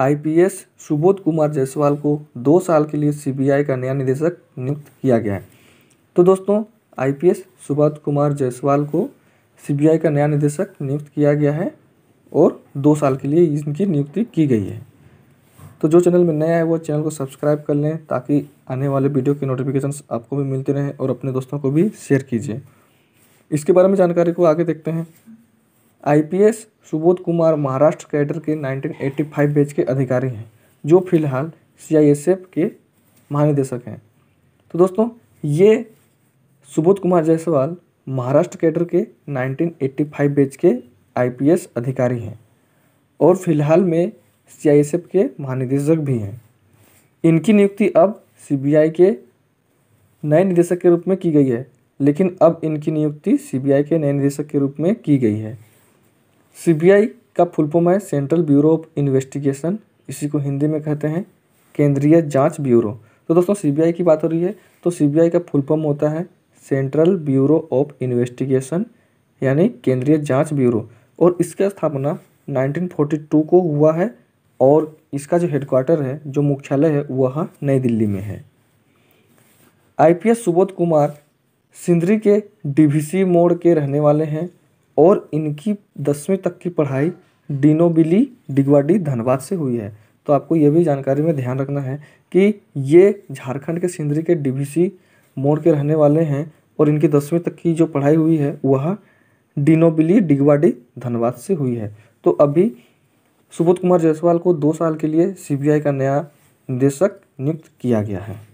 IPS Subodh Kumar Jaiswal को दो साल के लिए सीबीआई का नया निदेशक नियुक्त किया गया है तो दोस्तों आईपीएस सुबोध कुमार जायसवाल को सीबीआई का नया निदेशक नियुक्त किया गया है और दो साल के लिए इनकी नियुक्ति की गई है तो जो चैनल में नया है वो चैनल को सब्सक्राइब कर लें ताकि आने वाले वीडियो के नोटिफिकेशन आपको भी मिलते रहें और अपने दोस्तों को भी शेयर कीजिए इसके बारे में जानकारी को आगे देखते हैं आईपीएस सुबोध कुमार महाराष्ट्र कैडर के 1985 बैच के अधिकारी हैं जो फिलहाल सीआईएसएफ के महानिदेशक हैं तो दोस्तों ये सुबोध कुमार जायसवाल महाराष्ट्र कैडर के 1985 बैच के आईपीएस अधिकारी हैं और फिलहाल में सीआईएसएफ के महानिदेशक भी हैं इनकी नियुक्ति अब सीबीआई के नए निदेशक के रूप में की गई है लेकिन अब इनकी नियुक्ति सीबीआई के नए निदेशक के रूप में की गई है सीबीआई का फुल फॉर्म है सेंट्रल ब्यूरो ऑफ इन्वेस्टिगेशन इसी को हिंदी में कहते हैं केंद्रीय जांच ब्यूरो तो दोस्तों सीबीआई की बात हो रही है तो सीबीआई का फुल फॉर्म होता है सेंट्रल ब्यूरो ऑफ इन्वेस्टिगेशन यानी केंद्रीय जांच ब्यूरो और इसका स्थापना 1942 को हुआ है और इसका जो हेडक्वार्टर है जो मुख्यालय है वह नई दिल्ली में है आई सुबोध कुमार सिंदरी के डी मोड़ के रहने वाले हैं और इनकी दसवीं तक की पढ़ाई डिनोबिली डिगवाडी धनबाद से हुई है तो आपको ये भी जानकारी में ध्यान रखना है कि ये झारखंड के सिंदरी के डीबीसी मोड़ के रहने वाले हैं और इनकी दसवीं तक की जो पढ़ाई हुई है वह डिनोबिली डिगवाडी धनबाद से हुई है तो अभी सुबोध कुमार जायसवाल को दो साल के लिए सीबीआई का नया निदेशक नियुक्त किया गया है